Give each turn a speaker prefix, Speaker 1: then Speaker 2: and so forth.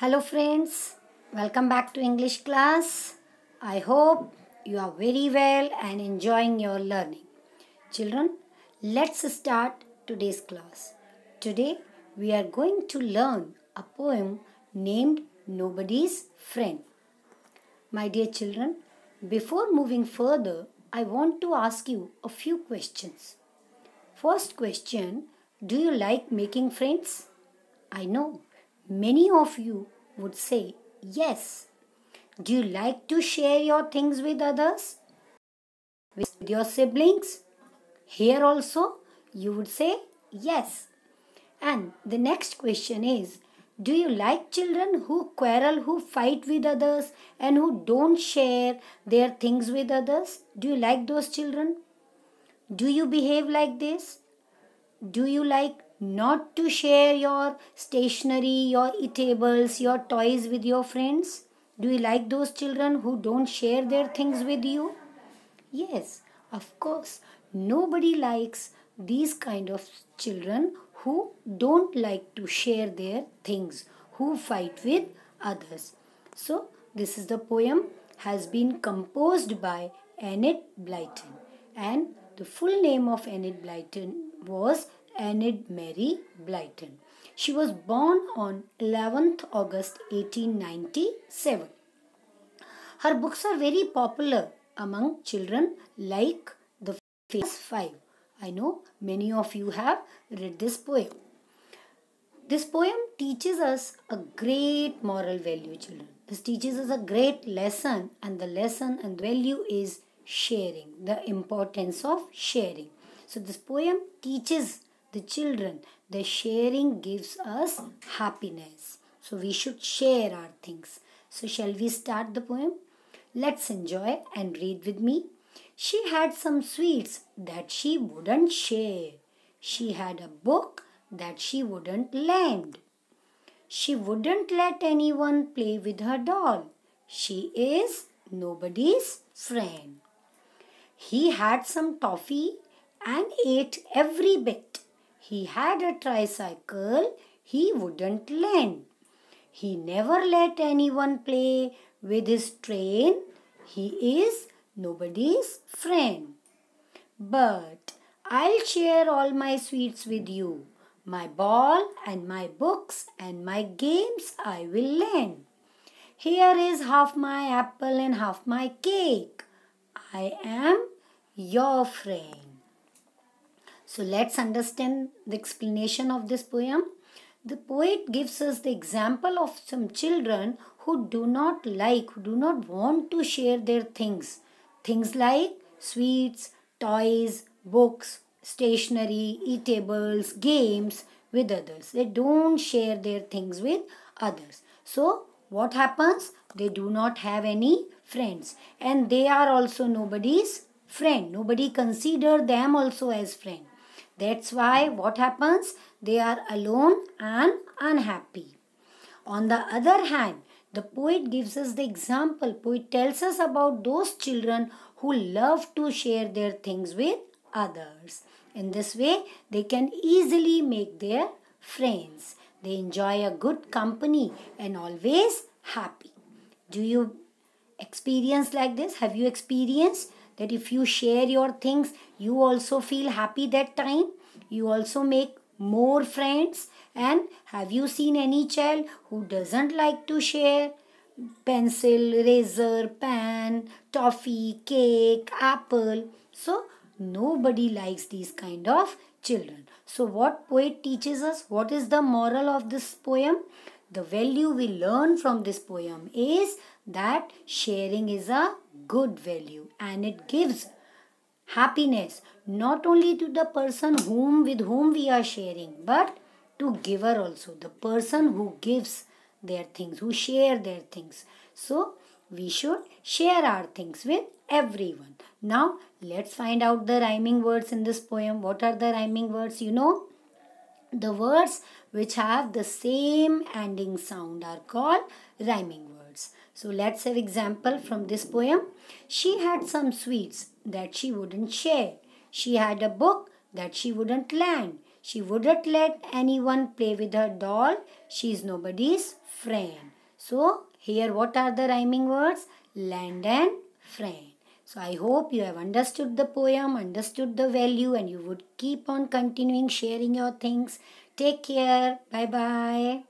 Speaker 1: Hello friends, welcome back to English class. I hope you are very well and enjoying your learning. Children, let's start today's class. Today we are going to learn a poem named Nobody's Friend. My dear children, before moving further, I want to ask you a few questions. First question, do you like making friends? I know Many of you would say, Yes. Do you like to share your things with others? With your siblings? Here also, you would say, Yes. And the next question is, do you like children who quarrel, who fight with others, and who don't share their things with others? Do you like those children? Do you behave like this? Do you like not to share your stationery, your eatables, your toys with your friends? Do you like those children who don't share their things with you? Yes, of course. Nobody likes these kind of children who don't like to share their things, who fight with others. So, this is the poem has been composed by Annette Blyton and the full name of Annette Blyton was Enid Mary Blyton. She was born on 11th August 1897. Her books are very popular among children like The Famous Five. I know many of you have read this poem. This poem teaches us a great moral value, children. This teaches us a great lesson, and the lesson and value is sharing, the importance of sharing. So, this poem teaches the children. The sharing gives us happiness. So we should share our things. So shall we start the poem? Let's enjoy and read with me. She had some sweets that she wouldn't share. She had a book that she wouldn't lend. She wouldn't let anyone play with her doll. She is nobody's friend. He had some toffee and ate every bit he had a tricycle, he wouldn't lend. He never let anyone play with his train. He is nobody's friend. But I'll share all my sweets with you. My ball and my books and my games I will lend. Here is half my apple and half my cake. I am your friend. So let's understand the explanation of this poem. The poet gives us the example of some children who do not like, who do not want to share their things. Things like sweets, toys, books, stationery, eatables, games with others. They don't share their things with others. So what happens? They do not have any friends and they are also nobody's friend. Nobody consider them also as friend. That's why what happens? They are alone and unhappy. On the other hand, the poet gives us the example. Poet tells us about those children who love to share their things with others. In this way, they can easily make their friends. They enjoy a good company and always happy. Do you experience like this? Have you experienced that if you share your things you also feel happy that time you also make more friends and have you seen any child who doesn't like to share pencil razor pan toffee cake apple so nobody likes these kind of children so what poet teaches us what is the moral of this poem the value we learn from this poem is that sharing is a good value and it gives happiness not only to the person whom with whom we are sharing but to giver also the person who gives their things who share their things so we should share our things with everyone now let's find out the rhyming words in this poem what are the rhyming words you know the words which have the same ending sound are called rhyming words. So let's have example from this poem. She had some sweets that she wouldn't share. She had a book that she wouldn't lend. She wouldn't let anyone play with her doll. She is nobody's friend. So here what are the rhyming words? Land and friend. So I hope you have understood the poem, understood the value and you would keep on continuing sharing your things. Take care. Bye-bye.